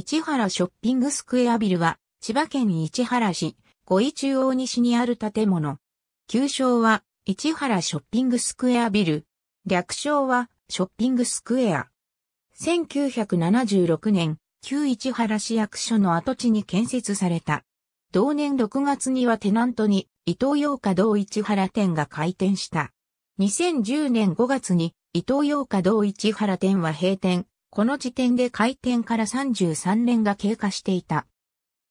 市原ショッピングスクエアビルは、千葉県市原市、五井中央西にある建物。旧称は、市原ショッピングスクエアビル。略称は、ショッピングスクエア。1976年、旧市原市役所の跡地に建設された。同年6月にはテナントに、伊東洋華堂市原店が開店した。2010年5月に、伊東洋華堂市原店は閉店。この時点で開店から33年が経過していた。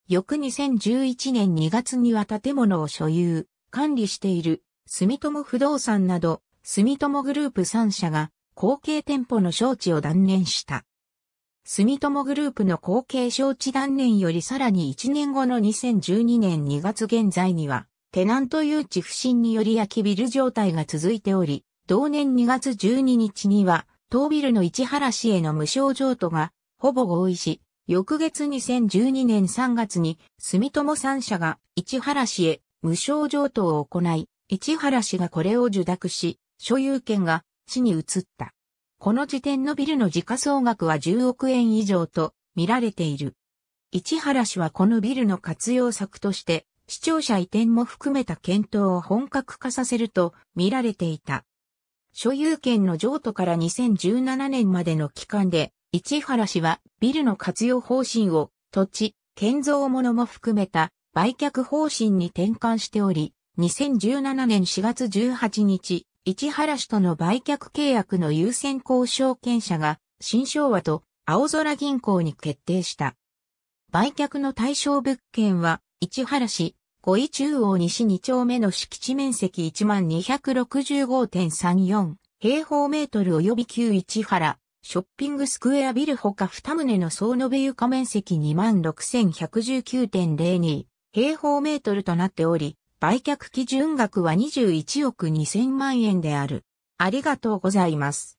翌2011年2月には建物を所有、管理している、住友不動産など、住友グループ3社が、後継店舗の招致を断念した。住友グループの後継招致断念よりさらに1年後の2012年2月現在には、テナント誘致不振により焼きビル状態が続いており、同年2月12日には、当ビルの市原市への無償譲渡が、ほぼ合意し、翌月2012年3月に、住友3社が市原市へ無償譲渡を行い、市原市がこれを受諾し、所有権が市に移った。この時点のビルの時価総額は10億円以上と見られている。市原市はこのビルの活用策として、視聴者移転も含めた検討を本格化させると見られていた。所有権の譲渡から2017年までの期間で、市原氏はビルの活用方針を土地、建造物も含めた売却方針に転換しており、2017年4月18日、市原氏との売却契約の優先交渉権者が、新昭和と青空銀行に決定した。売却の対象物件は、市原市、五井中央西2丁目の敷地面積1265.34平方メートル及び旧市原、ショッピングスクエアビルほか2棟の総延べ床面積26,119.02平方メートルとなっており、売却基準額は21億2000万円である。ありがとうございます。